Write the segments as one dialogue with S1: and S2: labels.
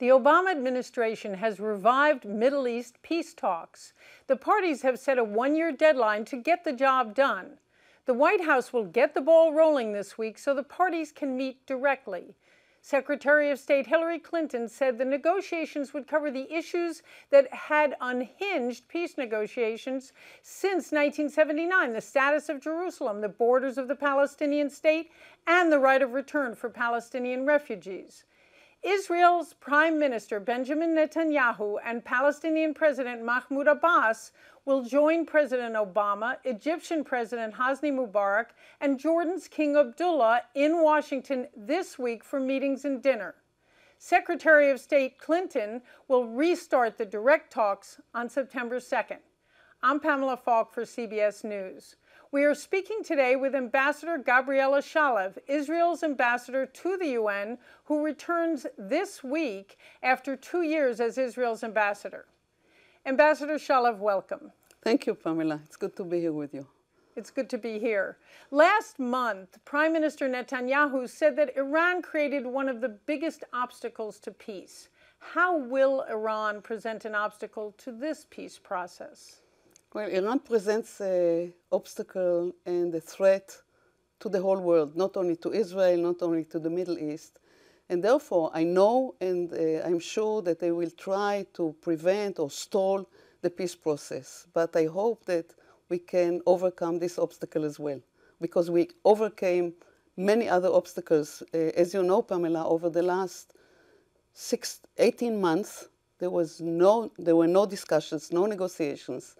S1: The Obama administration has revived Middle East peace talks. The parties have set a one year deadline to get the job done. The White House will get the ball rolling this week so the parties can meet directly. Secretary of State Hillary Clinton said the negotiations would cover the issues that had unhinged peace negotiations since 1979 the status of Jerusalem, the borders of the Palestinian state, and the right of return for Palestinian refugees. Israel's Prime Minister Benjamin Netanyahu and Palestinian President Mahmoud Abbas will join President Obama, Egyptian President Hosni Mubarak, and Jordan's King Abdullah in Washington this week for meetings and dinner. Secretary of State Clinton will restart the direct talks on September 2nd. I'm Pamela Falk for CBS News. We are speaking today with Ambassador Gabriela Shalev, Israel's ambassador to the UN, who returns this week after two years as Israel's ambassador. Ambassador Shalev,
S2: welcome. Thank you, Pamela. It's good to be here with you.
S1: It's good to be here. Last month, Prime Minister Netanyahu said that Iran created one of the biggest obstacles to peace. How will Iran present an obstacle to this peace process?
S2: Well, Iran presents an obstacle and a threat to the whole world, not only to Israel, not only to the Middle East. And therefore, I know and uh, I'm sure that they will try to prevent or stall the peace process. But I hope that we can overcome this obstacle as well, because we overcame many other obstacles. Uh, as you know, Pamela, over the last six, 18 months, there, was no, there were no discussions, no negotiations.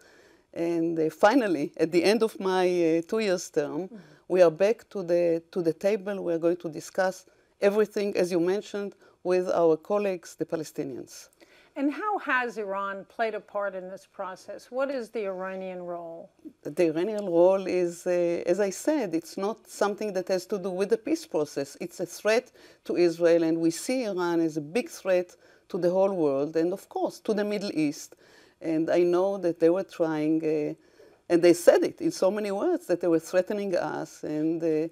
S2: And uh, finally, at the end of my uh, two years term, mm -hmm. we are back to the, to the table. We are going to discuss everything, as you mentioned, with our colleagues, the Palestinians.
S1: And how has Iran played a part in this process? What is the Iranian role?
S2: The Iranian role is, uh, as I said, it's not something that has to do with the peace process. It's a threat to Israel, and we see Iran as a big threat to the whole world and, of course, to the Middle East. And I know that they were trying, uh, and they said it in so many words that they were threatening us, and uh,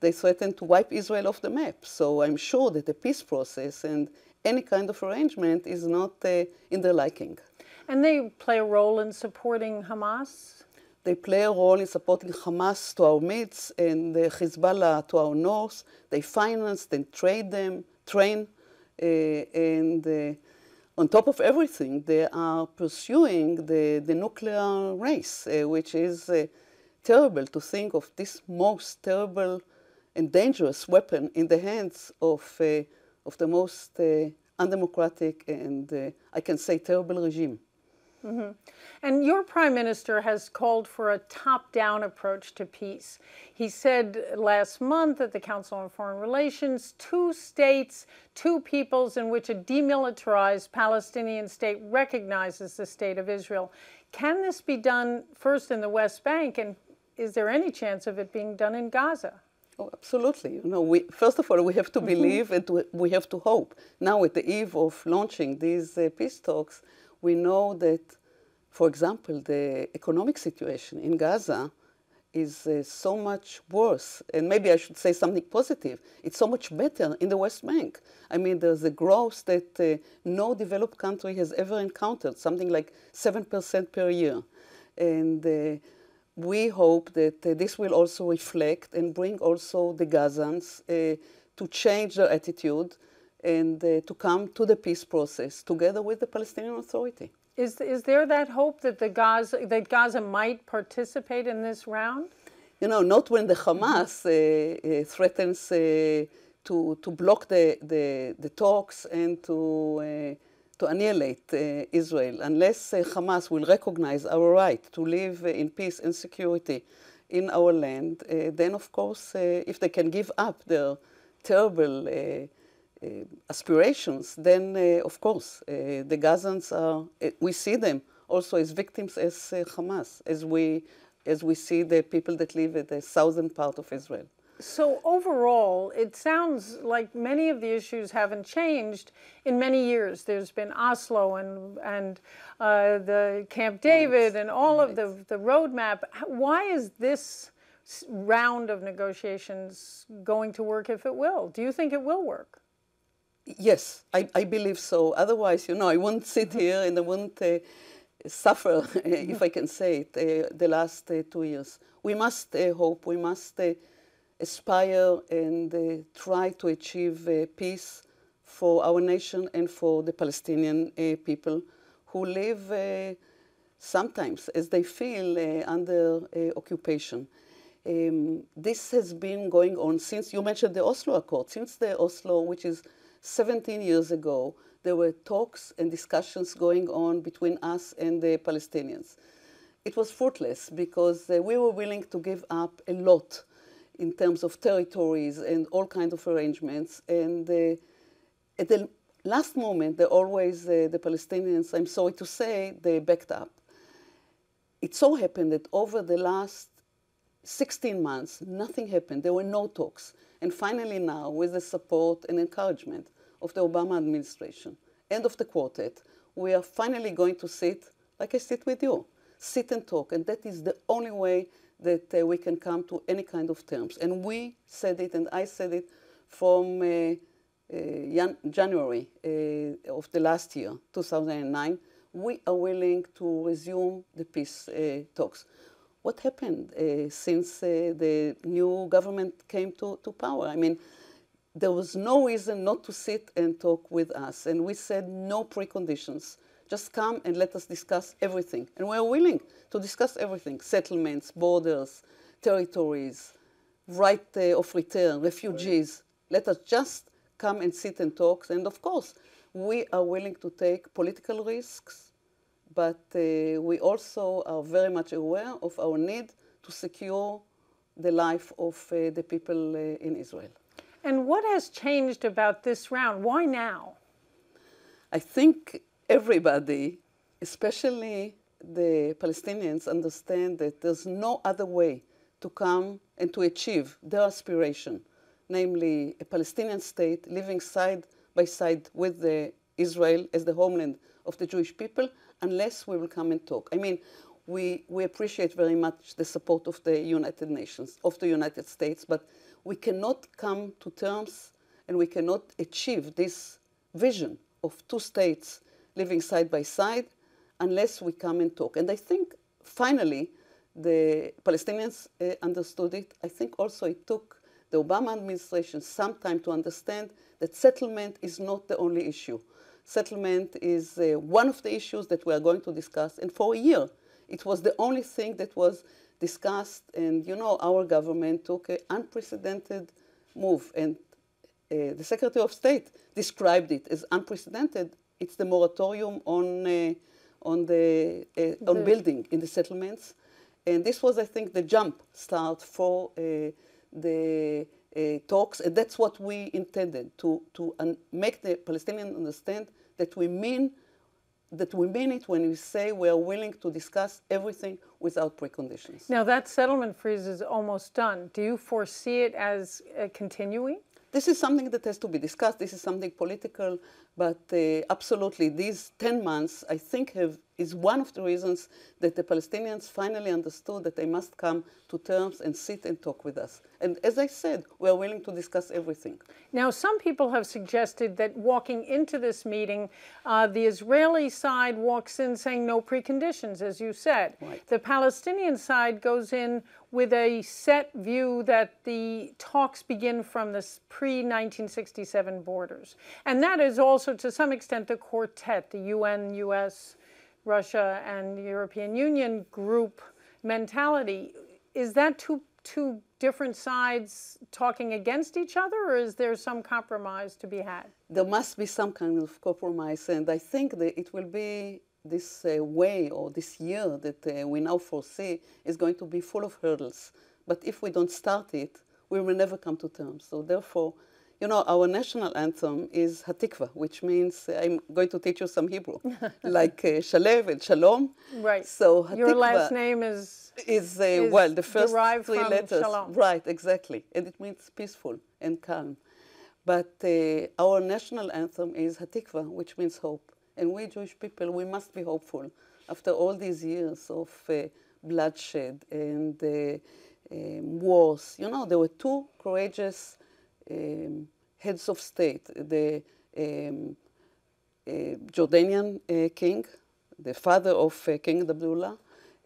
S2: they threatened to wipe Israel off the map. So I'm sure that the peace process and any kind of arrangement is not uh, in their liking.
S1: And they play a role in supporting Hamas?
S2: They play a role in supporting Hamas to our midst and Hezbollah to our north. They finance, and trade them, train, uh, and uh, on top of everything, they are pursuing the, the nuclear race, uh, which is uh, terrible to think of this most terrible and dangerous weapon in the hands of, uh, of the most uh, undemocratic and, uh, I can say, terrible regime.
S1: Mm -hmm. And your prime minister has called for a top down approach to peace. He said last month at the Council on Foreign Relations two states, two peoples in which a demilitarized Palestinian state recognizes the state of Israel. Can this be done first in the West Bank, and is there any chance of it being done in Gaza?
S2: Oh, absolutely. You know, we, first of all, we have to mm-hmm. believe and we have to hope. Now, at the eve of launching these uh, peace talks, we know that, for example, the economic situation in Gaza is uh, so much worse, and maybe I should say something positive. It's so much better in the West Bank. I mean, there's a growth that uh, no developed country has ever encountered, something like 7% per year. And uh, we hope that uh, this will also reflect and bring also the Gazans uh, to change their attitude and uh, to come to the peace process together with the Palestinian Authority.
S1: Is, is there that hope that, the Gaza, that Gaza might participate in this round?
S2: You know, not when the Hamas uh, uh, threatens to, to block the, the, the talks and to, uh, to annihilate uh, Israel. Unless uh, Hamas will recognize our right to live in peace and security in our land, then of course, if they can give up their terrible uh, aspirations, then uh, of course uh, the Gazans are, we see them also as victims as Hamas, as we, as we see the people that live at the southern part of Israel.
S1: So overall, it sounds like many of the issues haven't changed in many years. There's been Oslo and and uh, the Camp David right. and all right. of the the roadmap. Why is this round of negotiations going to work if it will? Do you think it will work?
S2: Yes, I, I believe so. Otherwise, you know, I won't sit mm-hmm. here and I won't uh, suffer, mm-hmm. if I can say it, uh, the last uh, two years. We must uh, hope, we must uh, aspire and uh, try to achieve peace for our nation and for the Palestinian people who live sometimes, as they feel, under occupation. Um, this has been going on since, you mentioned the Oslo Accord, since the Oslo, which is 17 years ago, there were talks and discussions going on between us and the Palestinians. It was fruitless because uh, we were willing to give up a lot in terms of territories and all kinds of arrangements. And uh, at the last moment, they always, uh, the Palestinians, I'm sorry to say, they backed up. It so happened that over the last 16 months, nothing happened. There were no talks. And finally, now, with the support and encouragement of the Obama administration End of the quartet, we are finally going to sit like I sit with you, sit and talk. And that is the only way that uh, we can come to any kind of terms. And we said it, and I said it from uh, uh, January uh, of the last year, 2009. We are willing to resume the peace uh, talks. What happened uh, since the new government came to, to power? I mean, there was no reason not to sit and talk with us. And we said no preconditions. Just come and let us discuss everything. And we're willing to discuss everything settlements, borders, territories, right uh, of return, refugees. Right. Let us just come and sit and talk. And of course, we are willing to take political risks, but uh, we also are very much aware of our need to secure the life of uh, the people uh, in Israel.
S1: And what has changed about this round? Why now?
S2: I think everybody, especially the Palestinians, understand that there's no other way to come and to achieve their aspiration, namely a Palestinian state living side by side with Israel as the homeland of the Jewish people, unless we will come and talk. I mean, we, we appreciate very much the support of the United Nations, of the United States, but we cannot come to terms and we cannot achieve this vision of two states living side by side unless we come and talk. And I think finally the Palestinians uh, understood it. I think also it took the Obama administration some time to understand that settlement is not the only issue. Settlement is uh, one of the issues that we are going to discuss. And for a year, it was the only thing that was discussed, and you know, our government took an unprecedented move, and uh, the Secretary of State described it as unprecedented. It's the moratorium on uh, on the uh, on building in the settlements, and this was, I think, the jump start for uh, the uh, talks, and that's what we intended to to make the Palestinians understand that we mean that we mean it when we say we are willing to discuss everything without preconditions.
S1: Now, that settlement freeze is almost done. Do you foresee
S2: it as uh, continuing? This is something that has to be discussed. This is something political, but uh, absolutely, these 10 months, I think, have is one of the reasons that the Palestinians finally understood that they must come to terms and sit and talk with us. And as I said, we are willing to discuss everything. Now, some people have suggested that walking into
S1: this meeting, uh, the Israeli side walks in saying no preconditions, as you said. Right. The Palestinian side goes in with a set view that the talks begin from the pre-1967 borders. And that is also, to some extent, the quartet, the UN, US, Russia and European Union group mentality. Is that two, two different sides talking against each other, or is there some compromise to be had?
S2: There must be some kind of compromise, and I think that it will be this uh, way or this year that uh, we now foresee is going to be full of hurdles. But if we don't start it, we will never come to terms. So therefore, you know, our national anthem is Hatikva, which means uh, I'm going to teach you some Hebrew, like uh, Shalev and Shalom. Right. So Hatikva your last name is is, uh, is well the first three letters. Shalom. Right, exactly, and it means peaceful and calm. But uh, our national anthem is Hatikva, which means hope, and we Jewish people we must be hopeful after all these years of uh, bloodshed and. Uh, um, wars. You know, there were two courageous um, heads of state, the um, uh, Jordanian uh, king, the father of uh, King Abdullah,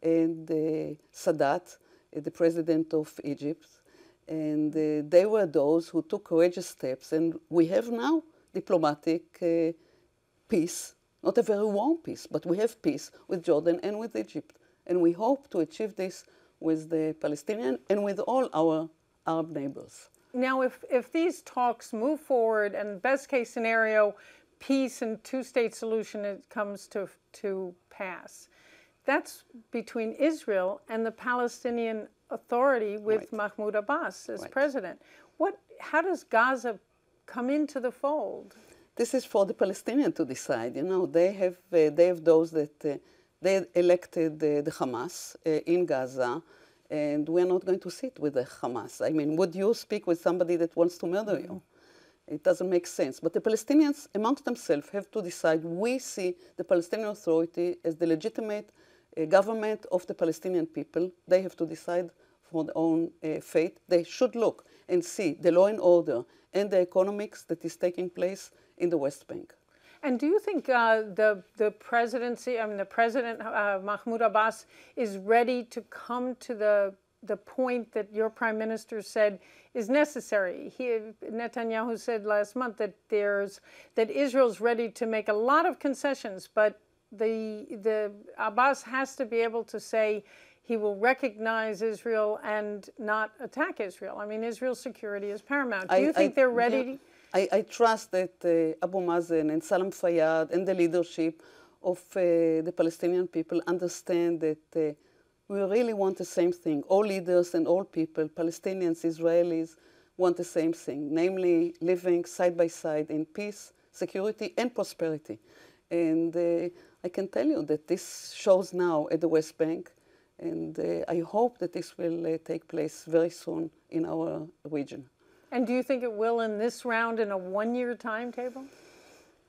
S2: and uh, Sadat, uh, the president of Egypt. And uh, they were those who took courageous steps. And we have now diplomatic peace, not a very warm peace, but we have peace with Jordan and with Egypt. And we hope to achieve this with the Palestinian and with all our Arab neighbors.
S1: Now, if, if these talks move forward and best case scenario, peace and two-state solution it comes to, to pass, that's between Israel and the Palestinian Authority with right. Mahmoud Abbas as right. president. What, how does Gaza come into the fold?
S2: This is for the Palestinians to decide. You know, they have, uh, they have those that uh, they elected uh, the Hamas uh, in Gaza and we're not going to sit with the Hamas. I mean, would you speak with somebody that wants to murder you? Mm-hmm. It doesn't make sense. But the Palestinians amongst themselves have to decide. We see the Palestinian Authority as the legitimate uh, government of the Palestinian people. They have to decide for their own uh, fate. They should look and see the law and order and the economics that is taking place in the West Bank.
S1: And do you think uh, the the presidency, I mean, the president uh, Mahmoud Abbas is ready to come to the the point that your prime minister said is necessary. He, Netanyahu said last month that there's that Israel's ready to make a lot of concessions, but the the Abbas has to be able to say he will recognize Israel and not attack Israel. I mean, Israel's security is paramount. Do you I, think I, they're ready? Yeah
S2: I, I trust that uh, Abu Mazen and Salam Fayyad and the leadership of uh, the Palestinian people understand that uh, we really want the same thing. All leaders and all people, Palestinians, Israelis, want the same thing, namely living side by side in peace, security, and prosperity. And uh, I can tell you that this shows now at the West Bank, and uh, I hope that this will uh, take place very soon in our region.
S1: And do you think it will in this round in a one-year timetable?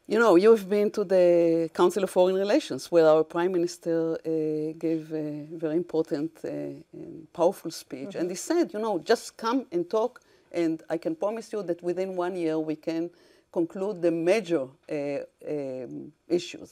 S2: You know, you've been to the Council of Foreign Relations, where our Prime Minister uh, gave a very important uh, and powerful speech. Mm -hmm. And he mm-hmm. said, you know, just come and talk, and I can promise you that within one year we can conclude the major uh, um, issues.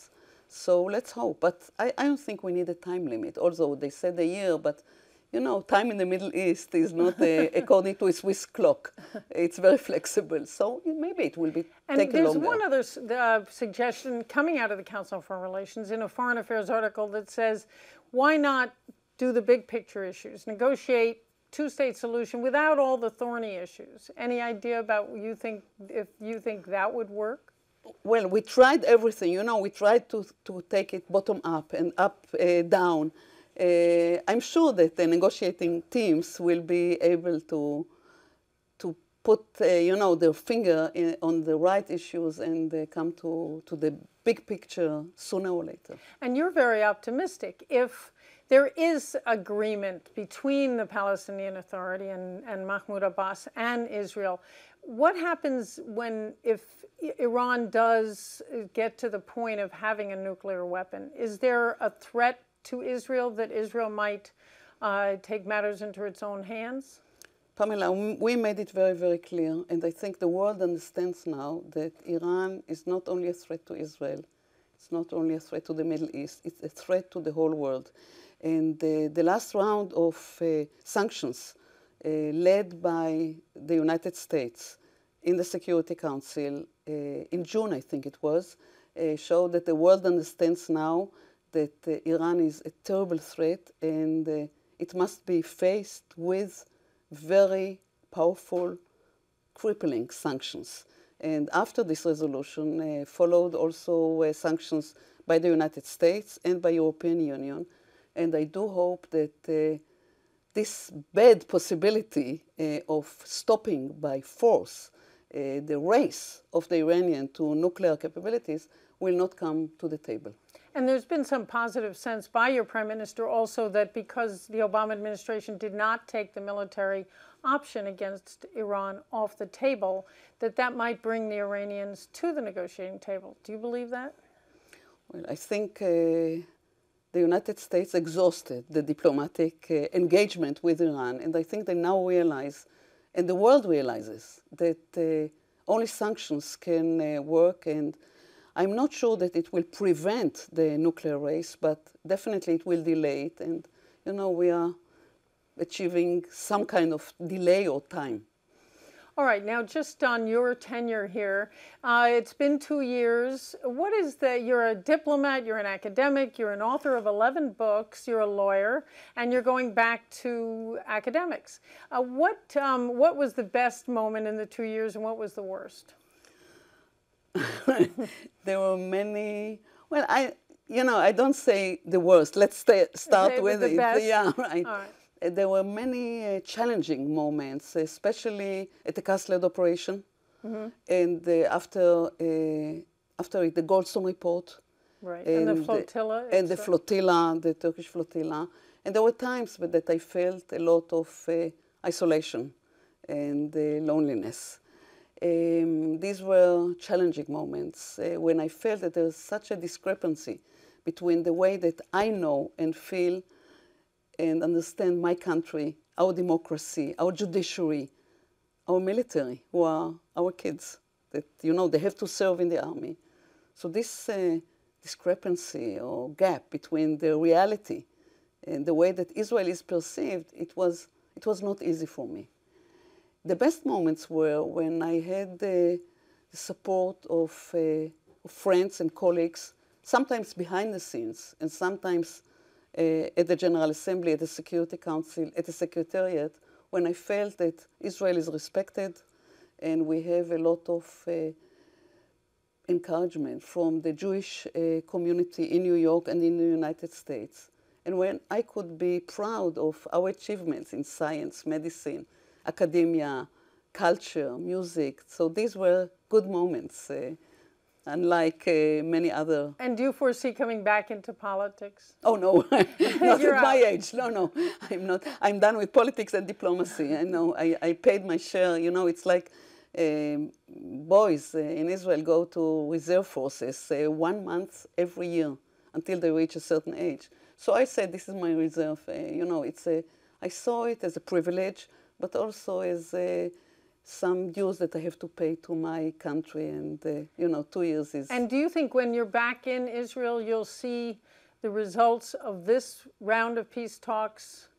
S2: So let's hope. But I, I don't think we need a time limit, although they said a year, but you know, time in the Middle East is not a, according to a Swiss clock. It's very flexible. So maybe it will be and there's one
S1: other uh, suggestion coming out of the Council on Foreign Relations in a Foreign Affairs article that says, why not do the big picture issues, negotiate two-state solution without all the thorny issues. Any idea about you think if you think that would work?
S2: Well, we tried everything. You know, we tried to to take it bottom up and up uh, down uh, I'm sure that the negotiating teams will be able to to put uh, you know their finger in, on the right issues and uh, come to to the big picture sooner or later.
S1: And you're very optimistic if. There is agreement between the Palestinian Authority and, and Mahmoud Abbas and Israel. What happens when, if Iran does get to the point of having a nuclear weapon? Is there a threat to Israel that Israel might uh, take matters into its own hands?
S2: Pamela, we made it very, very clear, and I think the world understands now that Iran is not only a threat to Israel, it's not only a threat to the Middle East, it's a threat to the whole world. And uh, the last round of uh, sanctions uh, led by the United States in the Security Council uh, in June, I think it was, uh, showed that the world understands now that uh, Iran is a terrible threat and uh, it must be faced with very powerful, crippling sanctions. And after this resolution uh, followed also uh, sanctions by the United States and by European Union. And I do hope that uh, this bad possibility uh, of stopping by force the race of the Iranian to nuclear capabilities will not come to the table.
S1: And there's been some positive sense by your prime minister also that because the Obama administration did not take the military option against Iran off the table, that that might bring the Iranians to the negotiating table. Do you believe that?
S2: Well, I think uh, the United States exhausted the diplomatic uh, engagement with Iran, and I think they now realize, and the world realizes, that uh, only sanctions can uh, work and I'm not sure that it will prevent the nuclear race, but definitely it will delay it. And, you know, we are achieving some kind of delay or time.
S1: All right, now just on your tenure here, uh, it's been two years. What is the, you're a diplomat, you're an academic, you're an author of 11 books, you're a lawyer, and you're going back to academics. Uh, what, um, what was the best moment in the two years and what was the worst?
S2: there were many. Well, I, you know, I don't say the worst. Let's stay, start with, with it. Best. Yeah, right. right. Uh, there were many uh, challenging moments, especially at the Castled operation, mm -hmm. and uh, after after it, the Goldstone report, right, and, and the flotilla, the, and the flotilla, the Turkish flotilla, and there were times that I felt a lot of uh, isolation and uh, loneliness. Um, these were challenging moments uh, when I felt that there was such a discrepancy between the way that I know and feel and understand my country, our democracy, our judiciary, our military, who are our kids, that, you know, they have to serve in the army. So this uh, discrepancy or gap between the reality and the way that Israel is perceived, it was, it was not easy for me the best moments were when I had the support uh, of friends and colleagues, sometimes behind the scenes and sometimes uh, at the General Assembly, at the Security Council, at the Secretariat, when I felt that Israel is respected and we have a lot of uh, encouragement from the Jewish uh, community in New York and in the United States. And when I could be proud of our achievements in science, medicine, academia, culture, music. So these were good moments, uh, unlike uh, many other.
S1: And do you foresee coming back into politics?
S2: Oh no, not at my age. No, no, I'm not. I'm done with politics and diplomacy. I know. I, I paid my share. You know, it's like. Um, boys eh, in Israel go to reserve forces uh, one month every year until they reach a certain age. So I said, this is my reserve. Uh, you know, it's a, I saw it as a privilege but also as uh, some dues that I have to pay to my country, and uh, you know, two years is. And do
S1: you think when you're back in Israel, you'll see the results of this round of peace talks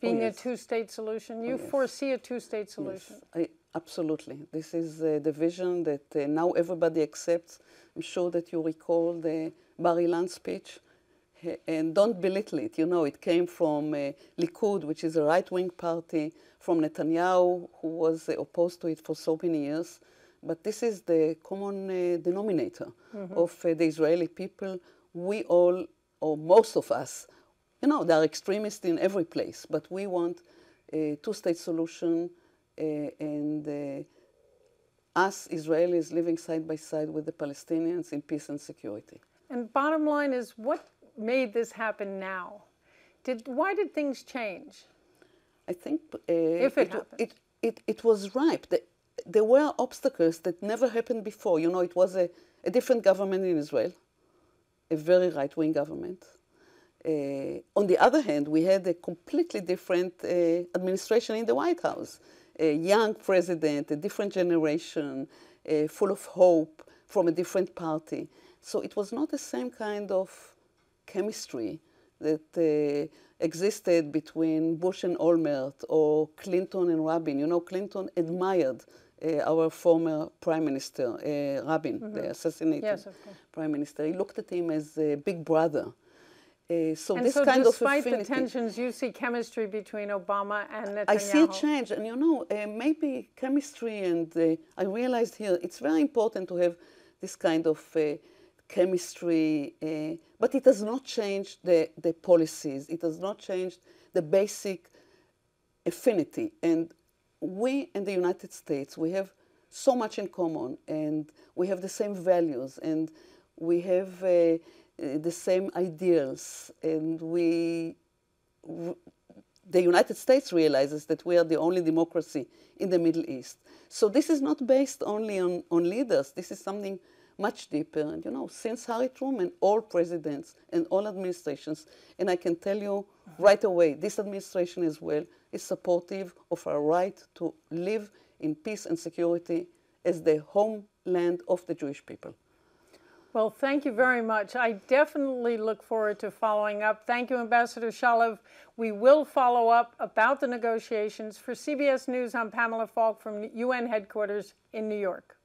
S1: being oh, yes. a two-state solution? You oh, yes. foresee a two-state solution?
S2: Yes, I, absolutely. This is uh, the vision that uh, now everybody accepts. I'm sure that you recall the Bar Ilan speech and don't belittle it. You know, it came from uh, Likud, which is a right wing party, from Netanyahu, who was uh, opposed to it for so many years. But this is the common uh, denominator mm -hmm. of uh, the Israeli people. We all, or most of us, you know, there are extremists in every place, but we want a two state solution uh, and uh, us, Israelis, living side by side with the Palestinians in peace and security.
S1: And bottom line is, what made this happen now? Did, why did things change?
S2: I think uh, if it, it, it, it, it was ripe. there were obstacles that never happened before. You know, it was a, a different government in Israel, a very right wing government. Uh, on the other hand, we had a completely different uh, administration in the White House, a young president, a different generation, uh, full of hope from a different party. So it was not the same kind of chemistry that uh, existed between Bush and Olmert or Clinton and Rabin. You know, Clinton admired uh, our former prime minister, uh, Rabin, mm -hmm. the mm-hmm. assassinated yes, prime minister. He looked at him as a big brother. Uh, so and this so kind of despite the tensions,
S1: you see chemistry between Obama and Netanyahu. I see a
S2: change, and you know, uh, maybe chemistry, and uh, I realized here it's very important to have this kind of chemistry, uh, but it has not changed the, the policies. It has not changed the basic affinity. And we in the United States, we have so much in common and we have the same values and we have uh, the same ideals and we the United States realizes that we are the only democracy in the Middle East. So this is not based only on, on leaders. This is something much deeper. And you know, since Harry Truman, all presidents and all administrations, and I can tell you right away, this administration as well is supportive of our right to live in peace and security as the homeland of the Jewish people.
S1: Well, thank you very much. I definitely look forward to following up. Thank you, Ambassador Shalov. We will follow up about the negotiations. For CBS News, I'm Pamela Falk from UN headquarters in New York.